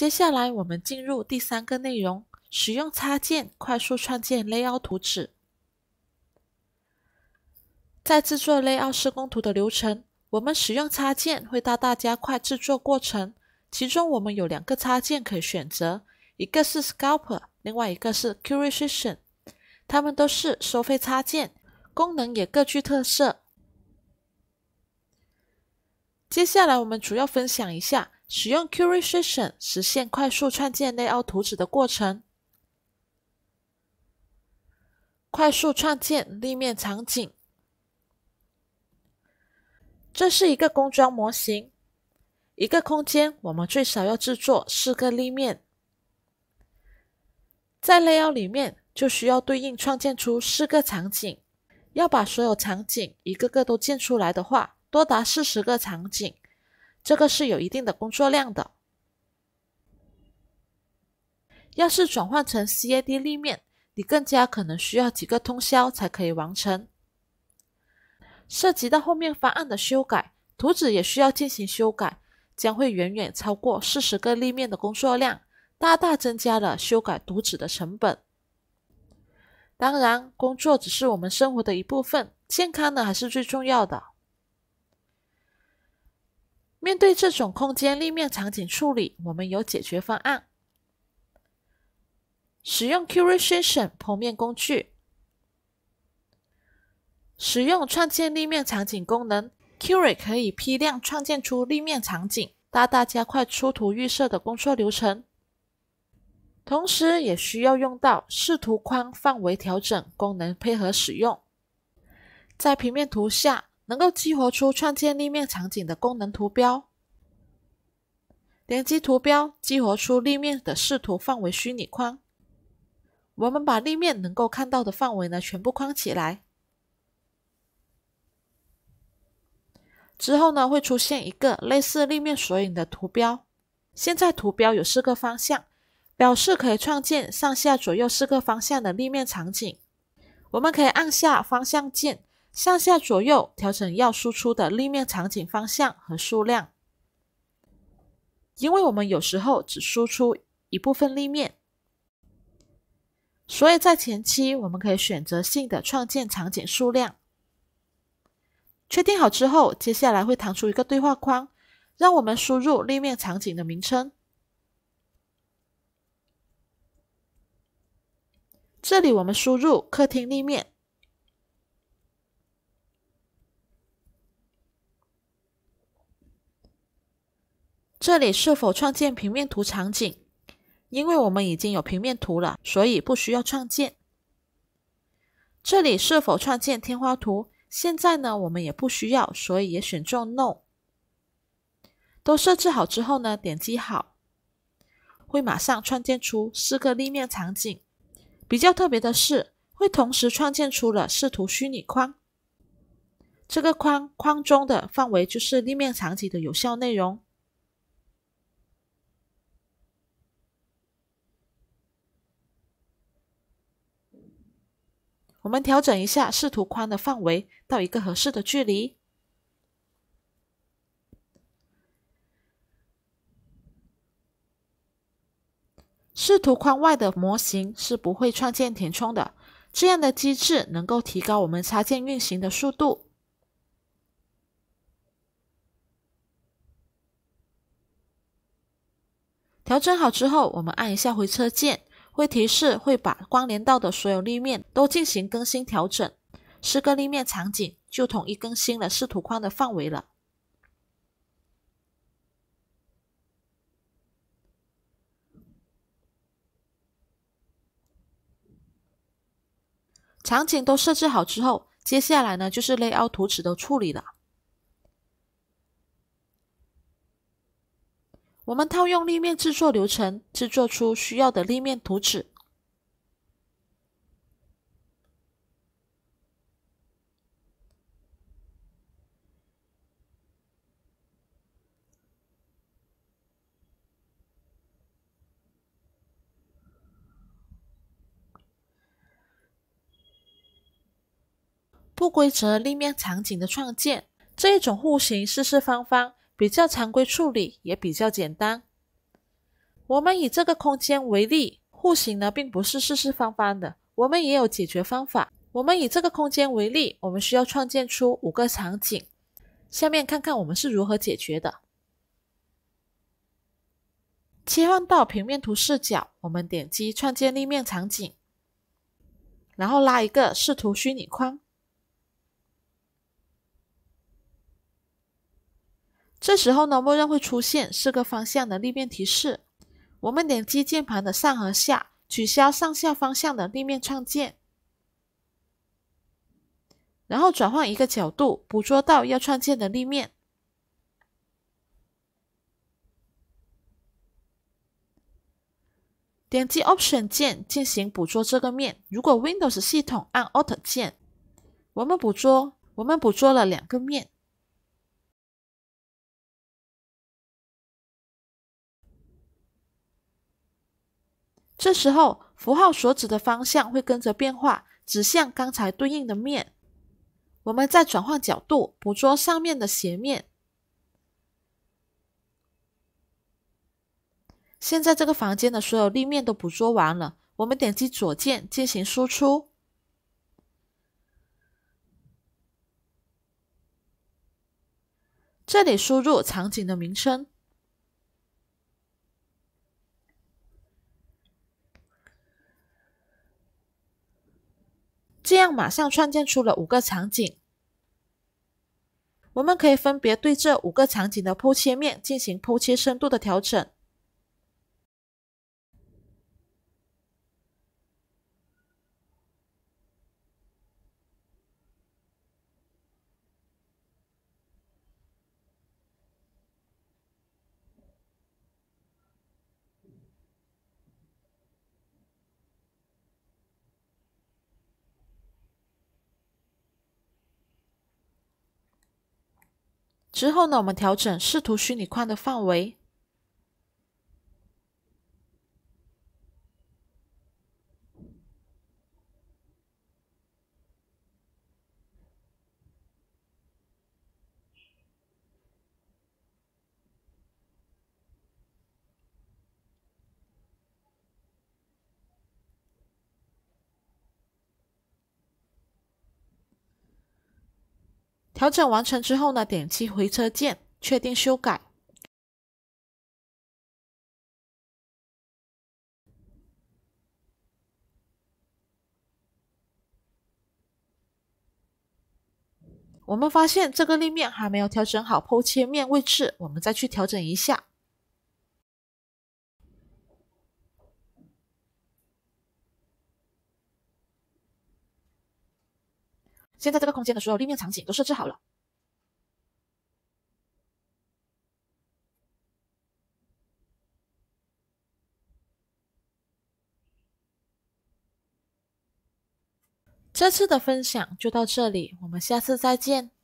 接下来，我们进入第三个内容：使用插件快速创建 layout 图纸。在制作 layout 施工图的流程，我们使用插件会大大加快制作过程。其中，我们有两个插件可以选择，一个是 Scalper，另外一个是 c u r a t i o n 它们都是收费插件，功能也各具特色。接下来，我们主要分享一下。使用 c u r a t s i o n 实现快速创建内凹图纸的过程，快速创建立面场景。这是一个工装模型，一个空间，我们最少要制作四个立面。在 l e 凹里面就需要对应创建出四个场景。要把所有场景一个个都建出来的话，多达四十个场景。这个是有一定的工作量的。要是转换成 CAD 立面，你更加可能需要几个通宵才可以完成。涉及到后面方案的修改，图纸也需要进行修改，将会远远超过四十个立面的工作量，大大增加了修改图纸的成本。当然，工作只是我们生活的一部分，健康呢还是最重要的。面对这种空间立面场景处理，我们有解决方案：使用 Curation 剖面工具，使用创建立面场景功能 c u r t e 可以批量创建出立面场景，大大加快出图预设的工作流程。同时，也需要用到视图框范围调整功能配合使用，在平面图下。能够激活出创建立面场景的功能图标，点击图标激活出立面的视图范围虚拟框。我们把立面能够看到的范围呢全部框起来，之后呢会出现一个类似立面索引的图标。现在图标有四个方向，表示可以创建上下左右四个方向的立面场景。我们可以按下方向键。上下左右调整要输出的立面场景方向和数量，因为我们有时候只输出一部分立面，所以在前期我们可以选择性的创建场景数量。确定好之后，接下来会弹出一个对话框，让我们输入立面场景的名称。这里我们输入客厅立面。这里是否创建平面图场景？因为我们已经有平面图了，所以不需要创建。这里是否创建天花图？现在呢，我们也不需要，所以也选中 No。都设置好之后呢，点击好，会马上创建出四个立面场景。比较特别的是，会同时创建出了视图虚拟框，这个框框中的范围就是立面场景的有效内容。我们调整一下视图框的范围到一个合适的距离。视图框外的模型是不会创建填充的，这样的机制能够提高我们插件运行的速度。调整好之后，我们按一下回车键。会提示会把关联到的所有立面都进行更新调整，十个立面场景就统一更新了视图框的范围了。场景都设置好之后，接下来呢就是 Layout 图纸的处理了。我们套用立面制作流程，制作出需要的立面图纸。不规则立面场景的创建，这一种户型四四方方。比较常规处理也比较简单。我们以这个空间为例，户型呢并不是四四方方的，我们也有解决方法。我们以这个空间为例，我们需要创建出五个场景。下面看看我们是如何解决的。切换到平面图视角，我们点击创建立面场景，然后拉一个视图虚拟框。这时候呢，默认会出现四个方向的立面提示，我们点击键盘的上和下，取消上下方向的立面创建，然后转换一个角度，捕捉到要创建的立面，点击 Option 键进行捕捉这个面。如果 Windows 系统按 Alt 键，我们捕捉，我们捕捉了两个面。这时候，符号所指的方向会跟着变化，指向刚才对应的面。我们再转换角度，捕捉上面的斜面。现在这个房间的所有立面都捕捉完了，我们点击左键进行输出。这里输入场景的名称。这样马上创建出了五个场景，我们可以分别对这五个场景的剖切面进行剖切深度的调整。之后呢，我们调整视图虚拟框的范围。调整完成之后呢，点击回车键确定修改。我们发现这个立面还没有调整好剖切面位置，我们再去调整一下。现在这个空间的所有立面场景都设置好了。这次的分享就到这里，我们下次再见。